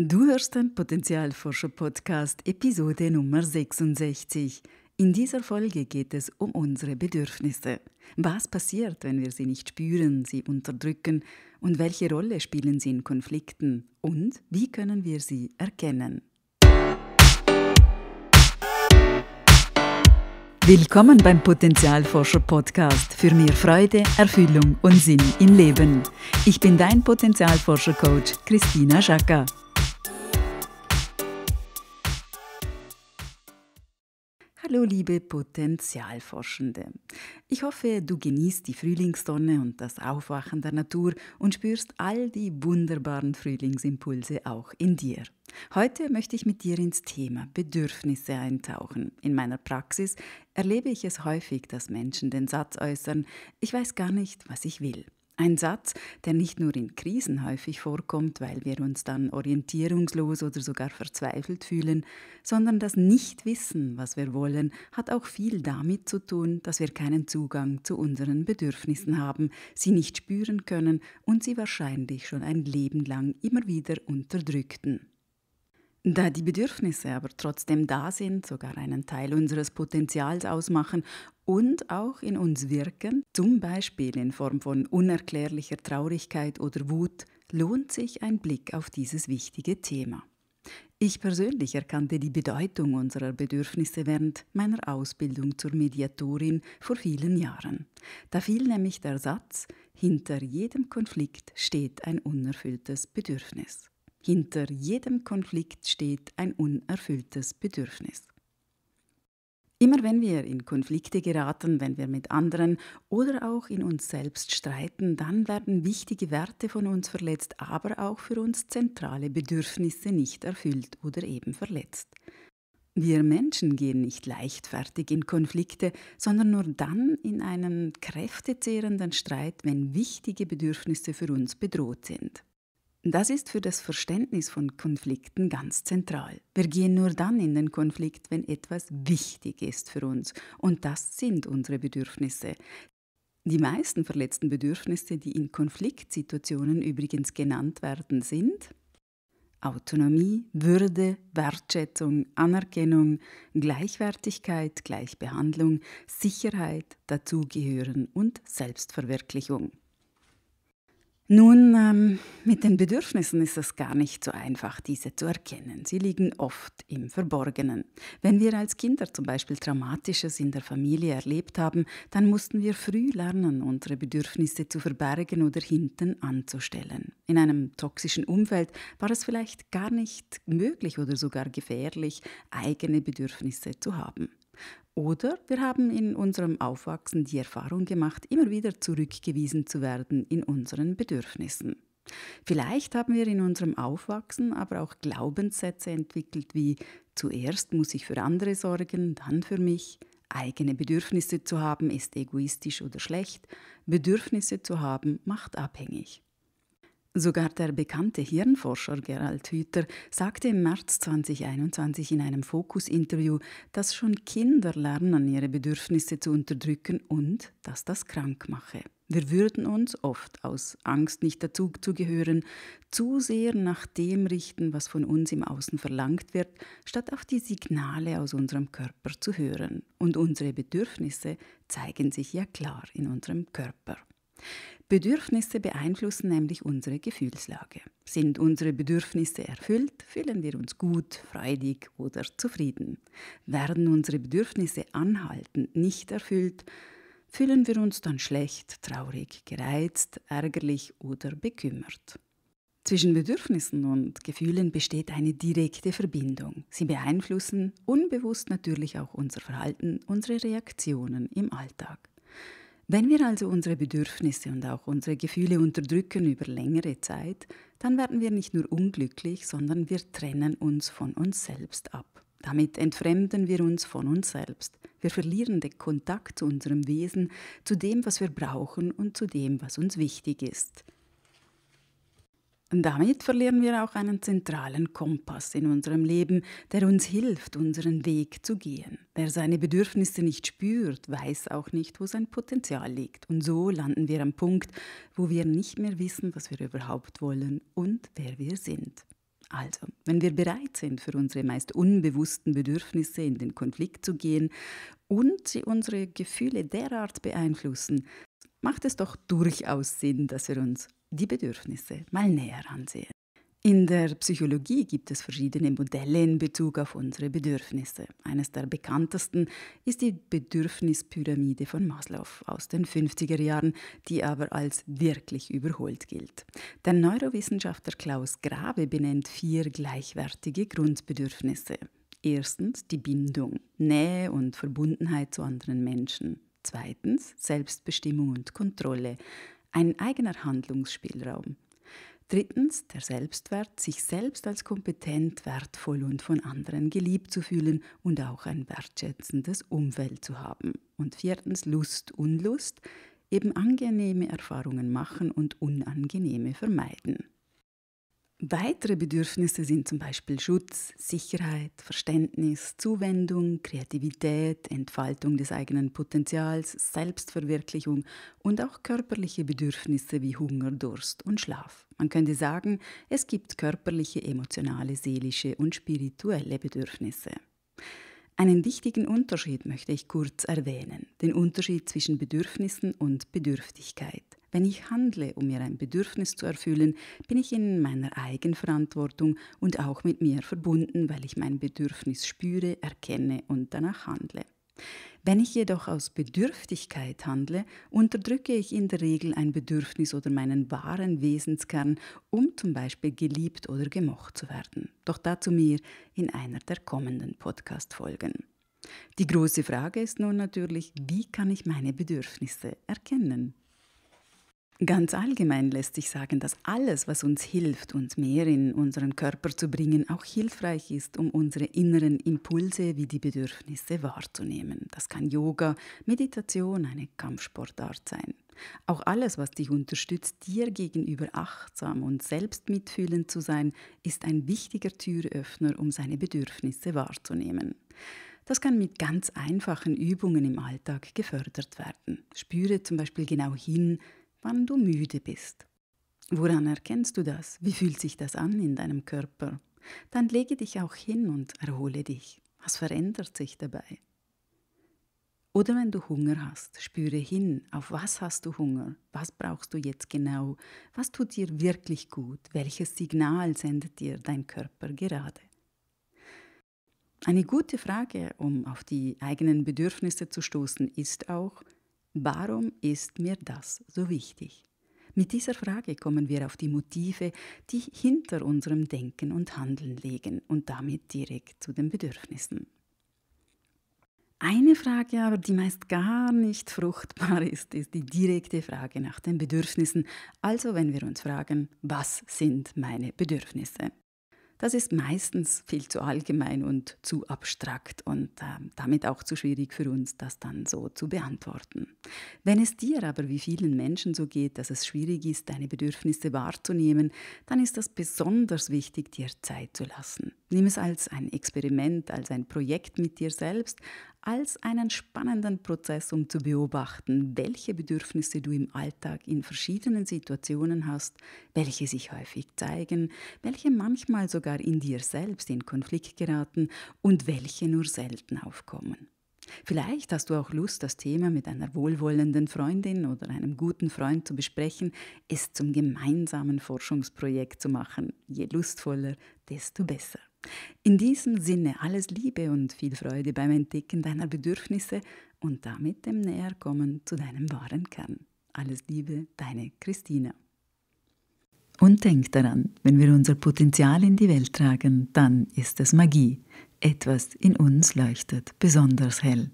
Du hörst den Potenzialforscher-Podcast, Episode Nummer 66. In dieser Folge geht es um unsere Bedürfnisse. Was passiert, wenn wir sie nicht spüren, sie unterdrücken und welche Rolle spielen sie in Konflikten und wie können wir sie erkennen? Willkommen beim Potenzialforscher Podcast für mehr Freude, Erfüllung und Sinn im Leben. Ich bin dein Potenzialforscher Coach Christina Schacker. Hallo liebe Potenzialforschende. Ich hoffe, du genießt die Frühlingssonne und das Aufwachen der Natur und spürst all die wunderbaren Frühlingsimpulse auch in dir. Heute möchte ich mit dir ins Thema Bedürfnisse eintauchen. In meiner Praxis erlebe ich es häufig, dass Menschen den Satz äußern, ich weiß gar nicht, was ich will. Ein Satz, der nicht nur in Krisen häufig vorkommt, weil wir uns dann orientierungslos oder sogar verzweifelt fühlen, sondern das Nichtwissen, was wir wollen, hat auch viel damit zu tun, dass wir keinen Zugang zu unseren Bedürfnissen haben, sie nicht spüren können und sie wahrscheinlich schon ein Leben lang immer wieder unterdrückten. Da die Bedürfnisse aber trotzdem da sind, sogar einen Teil unseres Potenzials ausmachen und auch in uns wirken, zum Beispiel in Form von unerklärlicher Traurigkeit oder Wut, lohnt sich ein Blick auf dieses wichtige Thema. Ich persönlich erkannte die Bedeutung unserer Bedürfnisse während meiner Ausbildung zur Mediatorin vor vielen Jahren. Da fiel nämlich der Satz, hinter jedem Konflikt steht ein unerfülltes Bedürfnis. Hinter jedem Konflikt steht ein unerfülltes Bedürfnis. Immer wenn wir in Konflikte geraten, wenn wir mit anderen oder auch in uns selbst streiten, dann werden wichtige Werte von uns verletzt, aber auch für uns zentrale Bedürfnisse nicht erfüllt oder eben verletzt. Wir Menschen gehen nicht leichtfertig in Konflikte, sondern nur dann in einen kräftezehrenden Streit, wenn wichtige Bedürfnisse für uns bedroht sind. Das ist für das Verständnis von Konflikten ganz zentral. Wir gehen nur dann in den Konflikt, wenn etwas wichtig ist für uns. Und das sind unsere Bedürfnisse. Die meisten verletzten Bedürfnisse, die in Konfliktsituationen übrigens genannt werden, sind Autonomie, Würde, Wertschätzung, Anerkennung, Gleichwertigkeit, Gleichbehandlung, Sicherheit, Dazugehören und Selbstverwirklichung. Nun, ähm, mit den Bedürfnissen ist es gar nicht so einfach, diese zu erkennen. Sie liegen oft im Verborgenen. Wenn wir als Kinder zum Beispiel Traumatisches in der Familie erlebt haben, dann mussten wir früh lernen, unsere Bedürfnisse zu verbergen oder hinten anzustellen in einem toxischen Umfeld war es vielleicht gar nicht möglich oder sogar gefährlich, eigene Bedürfnisse zu haben. Oder wir haben in unserem Aufwachsen die Erfahrung gemacht, immer wieder zurückgewiesen zu werden in unseren Bedürfnissen. Vielleicht haben wir in unserem Aufwachsen aber auch Glaubenssätze entwickelt wie zuerst muss ich für andere sorgen, dann für mich, eigene Bedürfnisse zu haben ist egoistisch oder schlecht, Bedürfnisse zu haben macht abhängig. Sogar der bekannte Hirnforscher Gerald Hüther sagte im März 2021 in einem Fokus-Interview, dass schon Kinder lernen, ihre Bedürfnisse zu unterdrücken und dass das krank mache. Wir würden uns oft aus Angst, nicht dazu zu gehören, zu sehr nach dem richten, was von uns im Außen verlangt wird, statt auf die Signale aus unserem Körper zu hören. Und unsere Bedürfnisse zeigen sich ja klar in unserem Körper. Bedürfnisse beeinflussen nämlich unsere Gefühlslage. Sind unsere Bedürfnisse erfüllt, fühlen wir uns gut, freudig oder zufrieden. Werden unsere Bedürfnisse anhaltend nicht erfüllt, fühlen wir uns dann schlecht, traurig, gereizt, ärgerlich oder bekümmert. Zwischen Bedürfnissen und Gefühlen besteht eine direkte Verbindung. Sie beeinflussen unbewusst natürlich auch unser Verhalten, unsere Reaktionen im Alltag. Wenn wir also unsere Bedürfnisse und auch unsere Gefühle unterdrücken über längere Zeit, dann werden wir nicht nur unglücklich, sondern wir trennen uns von uns selbst ab. Damit entfremden wir uns von uns selbst. Wir verlieren den Kontakt zu unserem Wesen, zu dem, was wir brauchen und zu dem, was uns wichtig ist. Damit verlieren wir auch einen zentralen Kompass in unserem Leben, der uns hilft, unseren Weg zu gehen. Wer seine Bedürfnisse nicht spürt, weiß auch nicht, wo sein Potenzial liegt. Und so landen wir am Punkt, wo wir nicht mehr wissen, was wir überhaupt wollen und wer wir sind. Also, wenn wir bereit sind, für unsere meist unbewussten Bedürfnisse in den Konflikt zu gehen und sie unsere Gefühle derart beeinflussen, macht es doch durchaus Sinn, dass wir uns die Bedürfnisse mal näher ansehen. In der Psychologie gibt es verschiedene Modelle in Bezug auf unsere Bedürfnisse. Eines der bekanntesten ist die Bedürfnispyramide von Maslow aus den 50er Jahren, die aber als wirklich überholt gilt. Der Neurowissenschaftler Klaus Grabe benennt vier gleichwertige Grundbedürfnisse. Erstens die Bindung, Nähe und Verbundenheit zu anderen Menschen. Zweitens Selbstbestimmung und Kontrolle ein eigener Handlungsspielraum. Drittens der Selbstwert, sich selbst als kompetent, wertvoll und von anderen geliebt zu fühlen und auch ein wertschätzendes Umfeld zu haben. Und viertens Lust, Unlust, eben angenehme Erfahrungen machen und unangenehme vermeiden. Weitere Bedürfnisse sind zum Beispiel Schutz, Sicherheit, Verständnis, Zuwendung, Kreativität, Entfaltung des eigenen Potenzials, Selbstverwirklichung und auch körperliche Bedürfnisse wie Hunger, Durst und Schlaf. Man könnte sagen, es gibt körperliche, emotionale, seelische und spirituelle Bedürfnisse. Einen wichtigen Unterschied möchte ich kurz erwähnen, den Unterschied zwischen Bedürfnissen und Bedürftigkeit. Wenn ich handle, um mir ein Bedürfnis zu erfüllen, bin ich in meiner Eigenverantwortung und auch mit mir verbunden, weil ich mein Bedürfnis spüre, erkenne und danach handle. Wenn ich jedoch aus Bedürftigkeit handle, unterdrücke ich in der Regel ein Bedürfnis oder meinen wahren Wesenskern, um zum Beispiel geliebt oder gemocht zu werden. Doch dazu mehr in einer der kommenden Podcast-Folgen. Die große Frage ist nun natürlich, wie kann ich meine Bedürfnisse erkennen? Ganz allgemein lässt sich sagen, dass alles, was uns hilft, uns mehr in unseren Körper zu bringen, auch hilfreich ist, um unsere inneren Impulse wie die Bedürfnisse wahrzunehmen. Das kann Yoga, Meditation, eine Kampfsportart sein. Auch alles, was dich unterstützt, dir gegenüber achtsam und selbst mitfühlend zu sein, ist ein wichtiger Türöffner, um seine Bedürfnisse wahrzunehmen. Das kann mit ganz einfachen Übungen im Alltag gefördert werden. Spüre zum Beispiel genau hin, wann du müde bist. Woran erkennst du das? Wie fühlt sich das an in deinem Körper? Dann lege dich auch hin und erhole dich. Was verändert sich dabei? Oder wenn du Hunger hast, spüre hin, auf was hast du Hunger? Was brauchst du jetzt genau? Was tut dir wirklich gut? Welches Signal sendet dir dein Körper gerade? Eine gute Frage, um auf die eigenen Bedürfnisse zu stoßen, ist auch, Warum ist mir das so wichtig? Mit dieser Frage kommen wir auf die Motive, die hinter unserem Denken und Handeln liegen und damit direkt zu den Bedürfnissen. Eine Frage aber, die meist gar nicht fruchtbar ist, ist die direkte Frage nach den Bedürfnissen. Also wenn wir uns fragen, was sind meine Bedürfnisse? das ist meistens viel zu allgemein und zu abstrakt und äh, damit auch zu schwierig für uns, das dann so zu beantworten. Wenn es dir aber wie vielen Menschen so geht, dass es schwierig ist, deine Bedürfnisse wahrzunehmen, dann ist es besonders wichtig, dir Zeit zu lassen. Nimm es als ein Experiment, als ein Projekt mit dir selbst, als einen spannenden Prozess, um zu beobachten, welche Bedürfnisse du im Alltag in verschiedenen Situationen hast, welche sich häufig zeigen, welche manchmal sogar in dir selbst in Konflikt geraten und welche nur selten aufkommen. Vielleicht hast du auch Lust, das Thema mit einer wohlwollenden Freundin oder einem guten Freund zu besprechen, es zum gemeinsamen Forschungsprojekt zu machen. Je lustvoller, desto besser. In diesem Sinne alles Liebe und viel Freude beim Entdecken deiner Bedürfnisse und damit dem Näherkommen zu deinem wahren Kern. Alles Liebe, deine Christina. Und denk daran, wenn wir unser Potenzial in die Welt tragen, dann ist es Magie. Etwas in uns leuchtet besonders hell.